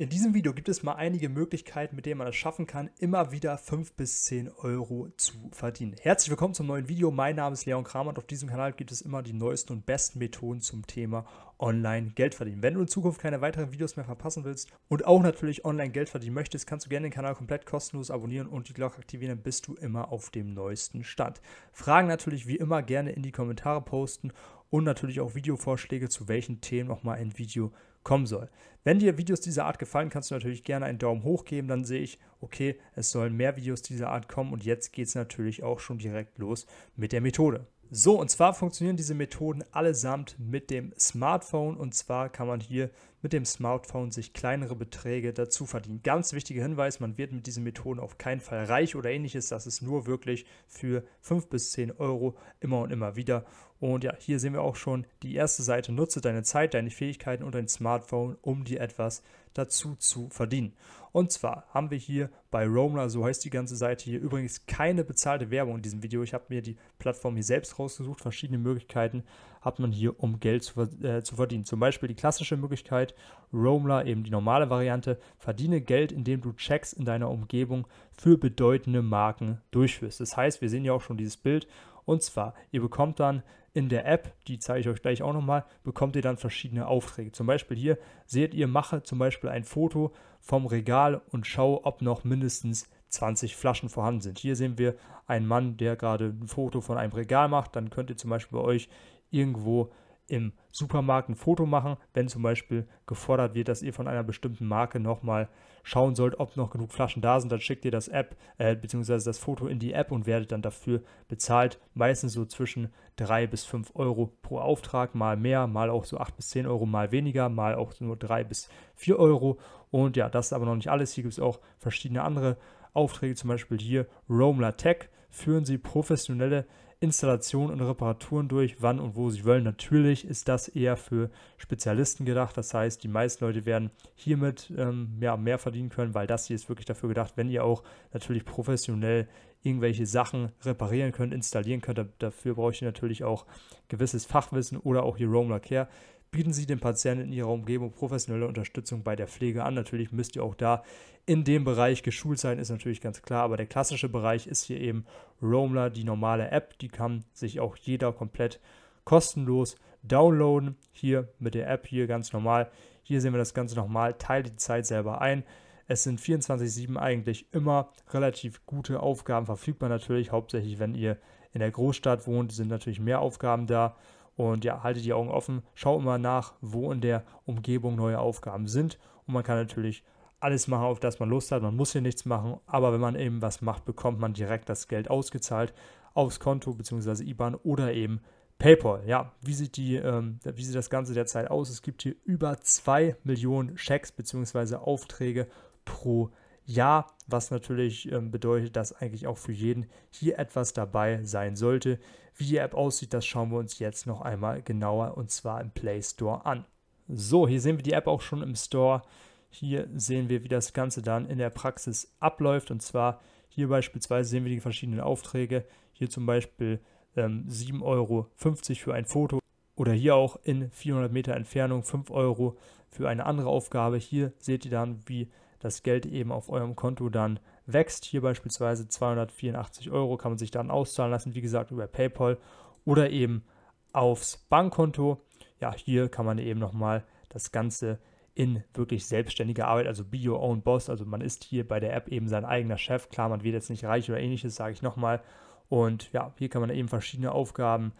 In diesem Video gibt es mal einige Möglichkeiten, mit denen man es schaffen kann, immer wieder 5 bis 10 Euro zu verdienen. Herzlich willkommen zum neuen Video. Mein Name ist Leon Kramer und auf diesem Kanal gibt es immer die neuesten und besten Methoden zum Thema online Geld verdienen. Wenn du in Zukunft keine weiteren Videos mehr verpassen willst und auch natürlich online Geld verdienen möchtest, kannst du gerne den Kanal komplett kostenlos abonnieren und die Glocke aktivieren, dann bist du immer auf dem neuesten Stand. Fragen natürlich wie immer gerne in die Kommentare posten und natürlich auch Videovorschläge, zu welchen Themen nochmal ein Video kommen soll. Wenn dir Videos dieser Art gefallen, kannst du natürlich gerne einen Daumen hoch geben, dann sehe ich, okay, es sollen mehr Videos dieser Art kommen und jetzt geht es natürlich auch schon direkt los mit der Methode. So, und zwar funktionieren diese Methoden allesamt mit dem Smartphone. Und zwar kann man hier mit dem Smartphone sich kleinere Beträge dazu verdienen. Ganz wichtiger Hinweis, man wird mit diesen Methoden auf keinen Fall reich oder ähnliches. Das ist nur wirklich für 5 bis 10 Euro immer und immer wieder. Und ja, hier sehen wir auch schon die erste Seite. Nutze deine Zeit, deine Fähigkeiten und dein Smartphone, um dir etwas zu dazu zu verdienen. Und zwar haben wir hier bei Romler, so heißt die ganze Seite hier, übrigens keine bezahlte Werbung in diesem Video. Ich habe mir die Plattform hier selbst rausgesucht. Verschiedene Möglichkeiten hat man hier, um Geld zu, äh, zu verdienen. Zum Beispiel die klassische Möglichkeit, Romler, eben die normale Variante, verdiene Geld, indem du Checks in deiner Umgebung für bedeutende Marken durchführst. Das heißt, wir sehen ja auch schon dieses Bild und zwar, ihr bekommt dann in der App, die zeige ich euch gleich auch nochmal, bekommt ihr dann verschiedene Aufträge. Zum Beispiel hier seht ihr, mache zum Beispiel ein Foto vom Regal und schaue, ob noch mindestens 20 Flaschen vorhanden sind. Hier sehen wir einen Mann, der gerade ein Foto von einem Regal macht. Dann könnt ihr zum Beispiel bei euch irgendwo im Supermarkt ein Foto machen, wenn zum Beispiel gefordert wird, dass ihr von einer bestimmten Marke nochmal schauen sollt, ob noch genug Flaschen da sind, dann schickt ihr das App äh, bzw. das Foto in die App und werdet dann dafür bezahlt. Meistens so zwischen 3 bis 5 Euro pro Auftrag, mal mehr, mal auch so 8 bis 10 Euro, mal weniger, mal auch nur 3 bis 4 Euro. Und ja, das ist aber noch nicht alles. Hier gibt es auch verschiedene andere Aufträge, zum Beispiel hier Roamler Tech. Führen Sie professionelle Installationen und Reparaturen durch, wann und wo sie wollen. Natürlich ist das eher für Spezialisten gedacht. Das heißt, die meisten Leute werden hiermit ähm, mehr, mehr verdienen können, weil das hier ist wirklich dafür gedacht, wenn ihr auch natürlich professionell irgendwelche Sachen reparieren könnt, installieren könnt. Dafür braucht ihr natürlich auch gewisses Fachwissen oder auch hier Roam Care bieten Sie den Patienten in Ihrer Umgebung professionelle Unterstützung bei der Pflege an. Natürlich müsst ihr auch da in dem Bereich geschult sein, ist natürlich ganz klar, aber der klassische Bereich ist hier eben Roamler, die normale App, die kann sich auch jeder komplett kostenlos downloaden. Hier mit der App, hier ganz normal. Hier sehen wir das Ganze nochmal, teile die Zeit selber ein. Es sind 24-7 eigentlich immer relativ gute Aufgaben verfügbar. Natürlich, hauptsächlich, wenn ihr in der Großstadt wohnt, sind natürlich mehr Aufgaben da. Und ja, haltet die Augen offen, schau immer nach, wo in der Umgebung neue Aufgaben sind. Und man kann natürlich alles machen, auf das man Lust hat. Man muss hier nichts machen, aber wenn man eben was macht, bekommt man direkt das Geld ausgezahlt aufs Konto bzw. IBAN oder eben PayPal. Ja, wie sieht, die, ähm, wie sieht das Ganze derzeit aus? Es gibt hier über 2 Millionen Schecks bzw. Aufträge pro Jahr. Ja, was natürlich ähm, bedeutet, dass eigentlich auch für jeden hier etwas dabei sein sollte. Wie die App aussieht, das schauen wir uns jetzt noch einmal genauer und zwar im Play Store an. So, hier sehen wir die App auch schon im Store. Hier sehen wir, wie das Ganze dann in der Praxis abläuft. Und zwar hier beispielsweise sehen wir die verschiedenen Aufträge. Hier zum Beispiel ähm, 7,50 Euro für ein Foto. Oder hier auch in 400 Meter Entfernung 5 Euro für eine andere Aufgabe. Hier seht ihr dann, wie das Geld eben auf eurem Konto dann wächst. Hier beispielsweise 284 Euro kann man sich dann auszahlen lassen, wie gesagt, über PayPal oder eben aufs Bankkonto. Ja, hier kann man eben nochmal das Ganze in wirklich selbstständige Arbeit, also be your own boss. Also man ist hier bei der App eben sein eigener Chef. Klar, man wird jetzt nicht reich oder ähnliches, sage ich nochmal. Und ja, hier kann man eben verschiedene Aufgaben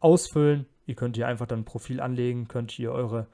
ausfüllen. Ihr könnt hier einfach dann ein Profil anlegen, könnt hier eure,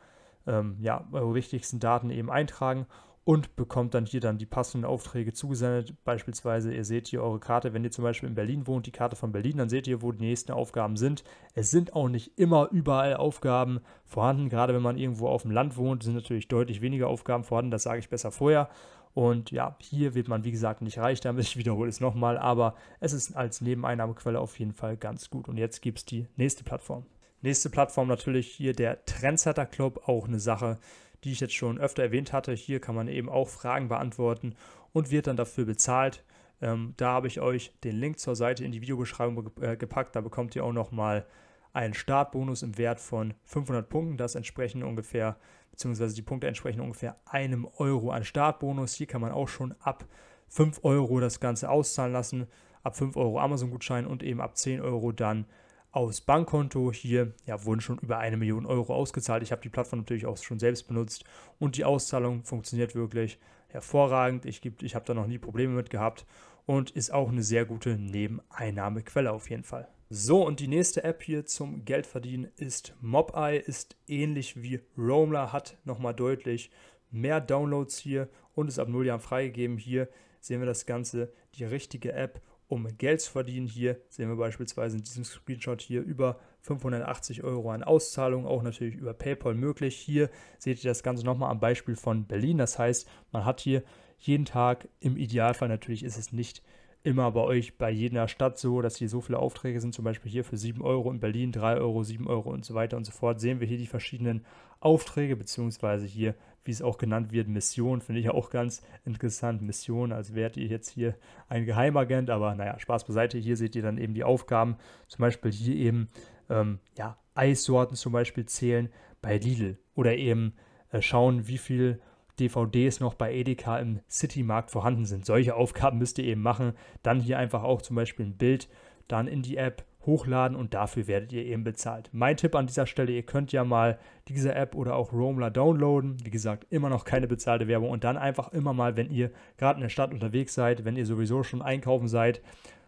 ähm, ja, eure wichtigsten Daten eben eintragen und bekommt dann hier dann die passenden Aufträge zugesendet. Beispielsweise, ihr seht hier eure Karte, wenn ihr zum Beispiel in Berlin wohnt, die Karte von Berlin, dann seht ihr, wo die nächsten Aufgaben sind. Es sind auch nicht immer überall Aufgaben vorhanden. Gerade wenn man irgendwo auf dem Land wohnt, sind natürlich deutlich weniger Aufgaben vorhanden. Das sage ich besser vorher. Und ja, hier wird man wie gesagt nicht reich damit. Ich wiederhole es nochmal, aber es ist als Nebeneinnahmequelle auf jeden Fall ganz gut. Und jetzt gibt es die nächste Plattform. Nächste Plattform natürlich hier der Trendsetter Club, auch eine Sache, die ich jetzt schon öfter erwähnt hatte. Hier kann man eben auch Fragen beantworten und wird dann dafür bezahlt. Ähm, da habe ich euch den Link zur Seite in die Videobeschreibung äh, gepackt. Da bekommt ihr auch nochmal einen Startbonus im Wert von 500 Punkten. Das entsprechen ungefähr, beziehungsweise die Punkte entsprechen ungefähr einem Euro an Startbonus. Hier kann man auch schon ab 5 Euro das Ganze auszahlen lassen. Ab 5 Euro Amazon-Gutschein und eben ab 10 Euro dann aus Bankkonto. Hier ja, wurden schon über eine Million Euro ausgezahlt. Ich habe die Plattform natürlich auch schon selbst benutzt und die Auszahlung funktioniert wirklich hervorragend. Ich, ich habe da noch nie Probleme mit gehabt und ist auch eine sehr gute Nebeneinnahmequelle auf jeden Fall. So, und die nächste App hier zum Geldverdienen ist MobEye, ist ähnlich wie Roamler, hat nochmal deutlich mehr Downloads hier und ist ab 0 Jahren freigegeben. Hier sehen wir das Ganze, die richtige App um Geld zu verdienen. Hier sehen wir beispielsweise in diesem Screenshot hier über 580 Euro an Auszahlungen, auch natürlich über PayPal möglich. Hier seht ihr das Ganze nochmal am Beispiel von Berlin. Das heißt, man hat hier jeden Tag im Idealfall, natürlich ist es nicht immer bei euch, bei jeder Stadt so, dass hier so viele Aufträge sind, zum Beispiel hier für 7 Euro in Berlin, 3 Euro, 7 Euro und so weiter und so fort, sehen wir hier die verschiedenen Aufträge, beziehungsweise hier, wie es auch genannt wird, Mission, finde ich ja auch ganz interessant, Mission, als wärt ihr jetzt hier ein Geheimagent, aber naja, Spaß beiseite, hier seht ihr dann eben die Aufgaben, zum Beispiel hier eben, ähm, ja, Eissorten zum Beispiel zählen bei Lidl oder eben äh, schauen, wie viel DVDs noch bei Edeka im City-Markt vorhanden sind. Solche Aufgaben müsst ihr eben machen. Dann hier einfach auch zum Beispiel ein Bild, dann in die App hochladen und dafür werdet ihr eben bezahlt. Mein Tipp an dieser Stelle, ihr könnt ja mal diese App oder auch Roamler downloaden. Wie gesagt, immer noch keine bezahlte Werbung und dann einfach immer mal, wenn ihr gerade in der Stadt unterwegs seid, wenn ihr sowieso schon einkaufen seid,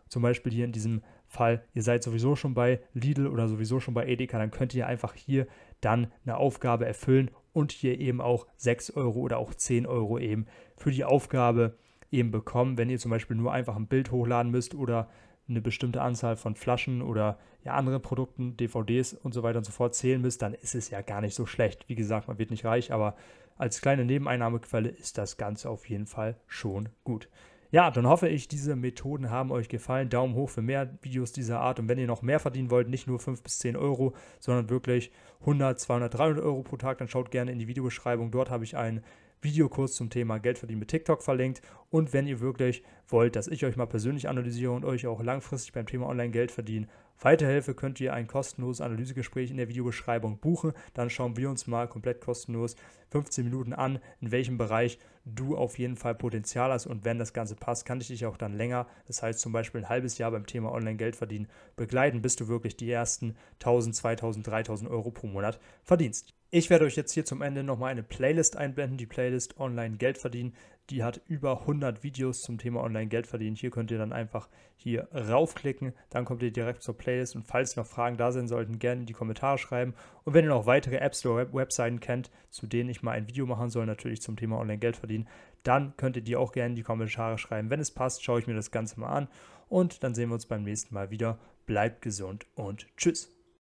zum Beispiel hier in diesem Fall, ihr seid sowieso schon bei Lidl oder sowieso schon bei Edeka, dann könnt ihr einfach hier dann eine Aufgabe erfüllen und hier eben auch 6 Euro oder auch 10 Euro eben für die Aufgabe eben bekommen, wenn ihr zum Beispiel nur einfach ein Bild hochladen müsst oder eine bestimmte Anzahl von Flaschen oder ja, anderen Produkten, DVDs und so weiter und so fort zählen müsst, dann ist es ja gar nicht so schlecht. Wie gesagt, man wird nicht reich, aber als kleine Nebeneinnahmequelle ist das Ganze auf jeden Fall schon gut. Ja, dann hoffe ich, diese Methoden haben euch gefallen. Daumen hoch für mehr Videos dieser Art. Und wenn ihr noch mehr verdienen wollt, nicht nur 5 bis 10 Euro, sondern wirklich 100, 200, 300 Euro pro Tag, dann schaut gerne in die Videobeschreibung. Dort habe ich einen Videokurs zum Thema Geld verdienen mit TikTok verlinkt. Und wenn ihr wirklich wollt, dass ich euch mal persönlich analysiere und euch auch langfristig beim Thema Online-Geld verdienen Weiterhelfe könnt ihr ein kostenloses Analysegespräch in der Videobeschreibung buchen. Dann schauen wir uns mal komplett kostenlos 15 Minuten an, in welchem Bereich du auf jeden Fall Potenzial hast. Und wenn das Ganze passt, kann ich dich auch dann länger, das heißt zum Beispiel ein halbes Jahr beim Thema Online-Geld verdienen, begleiten, bis du wirklich die ersten 1000, 2000, 3000 Euro pro Monat verdienst. Ich werde euch jetzt hier zum Ende nochmal eine Playlist einblenden, die Playlist Online Geld verdienen. Die hat über 100 Videos zum Thema Online Geld verdienen. Hier könnt ihr dann einfach hier raufklicken, dann kommt ihr direkt zur Playlist und falls noch Fragen da sein sollten, gerne in die Kommentare schreiben. Und wenn ihr noch weitere Apps oder Webseiten kennt, zu denen ich mal ein Video machen soll, natürlich zum Thema Online Geld verdienen, dann könnt ihr die auch gerne in die Kommentare schreiben. Wenn es passt, schaue ich mir das Ganze mal an und dann sehen wir uns beim nächsten Mal wieder. Bleibt gesund und tschüss.